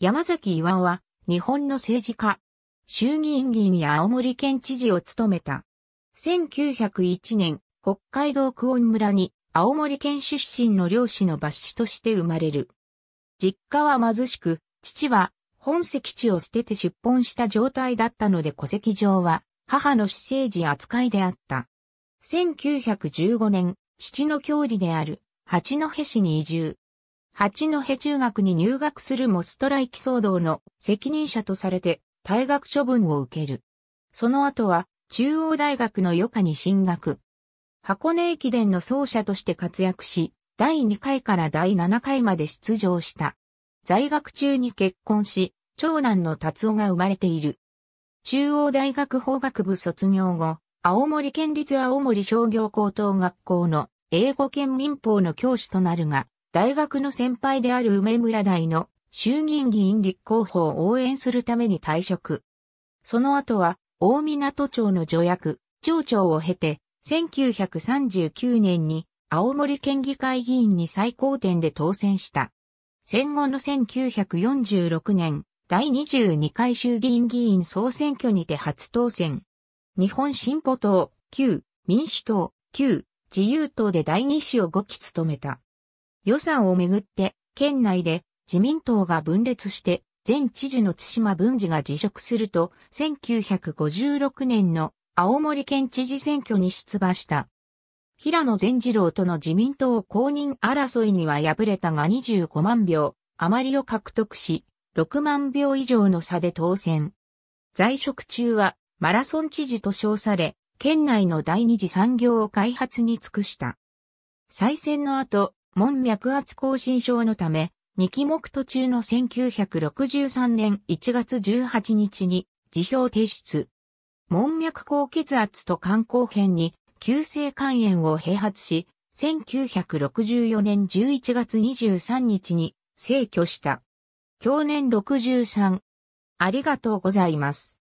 山崎岩尾は、日本の政治家、衆議院議員や青森県知事を務めた。1901年、北海道久遠村に、青森県出身の漁師の抜子として生まれる。実家は貧しく、父は、本籍地を捨てて出奔した状態だったので戸籍上は、母の私生児扱いであった。1915年、父の郷里である、八戸市に移住。八戸中学に入学するもストライキ騒動の責任者とされて退学処分を受ける。その後は中央大学の余下に進学。箱根駅伝の走者として活躍し、第2回から第7回まで出場した。在学中に結婚し、長男の達夫が生まれている。中央大学法学部卒業後、青森県立青森商業高等学校の英語圏民法の教師となるが、大学の先輩である梅村大の衆議院議員立候補を応援するために退職。その後は、大港町の助役、町長を経て、1939年に青森県議会議員に最高点で当選した。戦後の1946年、第22回衆議院議員総選挙にて初当選。日本進歩党、旧民主党、旧自由党で第2子を5期務めた。予算をめぐって、県内で自民党が分裂して、前知事の津島文治が辞職すると、1956年の青森県知事選挙に出馬した。平野善次郎との自民党公認争いには敗れたが25万票、余りを獲得し、6万票以上の差で当選。在職中はマラソン知事と称され、県内の第二次産業を開発に尽くした。再選の後、門脈圧亢進症のため、2期目途中の1963年1月18日に辞表提出。門脈高血圧と肝硬変に急性肝炎を併発し、1964年11月23日に逝去した。享年63。ありがとうございます。